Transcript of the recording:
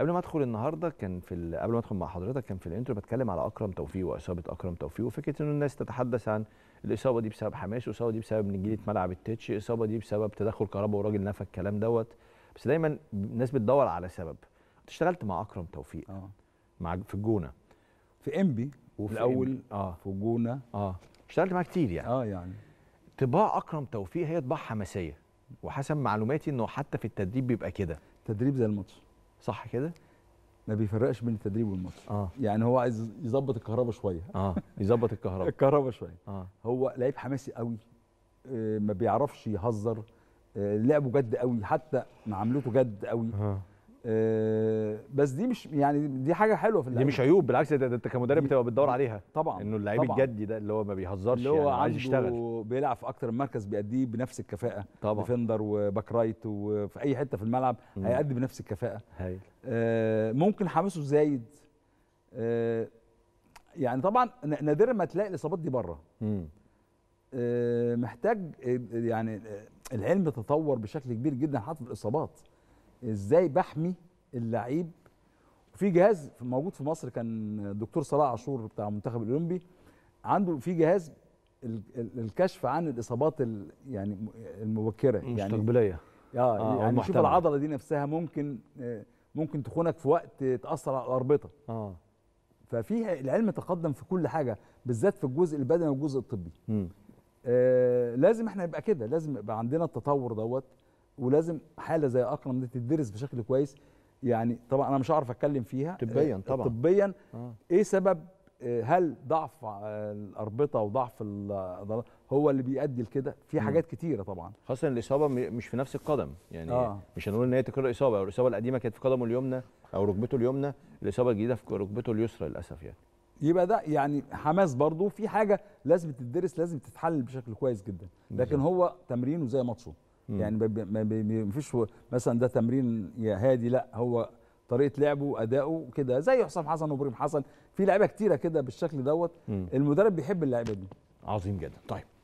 قبل ما ادخل النهارده كان في قبل ما ادخل مع حضرتك كان في الانترو بتكلم على اكرم توفيق واصابه اكرم توفيق وفكره ان الناس تتحدث عن الاصابه دي بسبب حماس الاصابه دي بسبب نجيله ملعب التتش الاصابه دي بسبب تدخل كهرباء وراجل نفى الكلام دوت بس دايما الناس بتدور على سبب اشتغلت مع اكرم توفيق آه. مع في الجونه في انبي وفي الاول اه في الجونه اه اشتغلت معاه كتير يعني اه يعني طباع اكرم توفيق هي طباع حماسيه وحسب معلوماتي انه حتى في التدريب بيبقى كده تدريب زي الماتش صح كده ما بيفرقش بين التدريب والماتش آه. يعني هو عايز يظبط الكهرباء شويه اه يظبط الكهرباء الكهرباء شويه آه. هو لعيب حماسي قوي آه ما بيعرفش يهزر آه لعبه جد قوي حتى معاملته جد قوي آه. آه بس دي مش يعني دي حاجه حلوه في اللعبة. دي مش عيوب بالعكس ده انت كمدرب بتبقى بتدور عليها طبعا انه اللعيب الجدي ده اللي هو ما بيهزرش اللي هو يعني عايز يشتغل بيلعب في اكتر من مركز بيأديه بنفس الكفاءه طبعا ديفندر وباك رايت وفي اي حته في الملعب هيأدي بنفس الكفاءه آه ممكن حماسه زايد آه يعني طبعا نادرا ما تلاقي الاصابات دي بره آه محتاج يعني العلم تطور بشكل كبير جدا حتى في الاصابات ازاي بحمي اللعيب في جهاز موجود في مصر كان الدكتور صلاح عاشور بتاع المنتخب الاولمبي عنده في جهاز الكشف عن الاصابات يعني المبكره يعني المستقبليه اه, آه، يعني شوف العضله دي نفسها ممكن آه، ممكن تخونك في وقت تاثر على الاربطه اه ففي العلم تقدم في كل حاجه بالذات في الجزء البدني والجزء الطبي آه لازم احنا يبقى كده لازم يبقى عندنا التطور دوت ولازم حاله زي اكرم دي تدرس بشكل كويس يعني طبعا انا مش هعرف اتكلم فيها طبيا آه، طبعا طبيا آه. ايه سبب آه، هل ضعف الاربطه وضعف العضلات هو اللي بيؤدي لكده في حاجات كتيره طبعا خاصه الاصابه مش في نفس القدم يعني آه. مش هنقول ان هي تكرار اصابه الاصابه القديمه كانت في قدمه اليمنى او ركبته اليمنى الاصابه الجديده في ركبته اليسرى للاسف يعني يبقى ده يعني حماس برضه في حاجه لازم تدرس لازم تتحلل بشكل كويس جدا لكن هو تمرينه زي ماتشه يعني ما فيش مثلا ده تمرين يا هادي لا هو طريقه لعبه وادائه كده زي حسام حسن وابراهيم حسن في لعيبه كتيره كده بالشكل دوت المدرب بيحب اللعيبه دي عظيم جدا طيب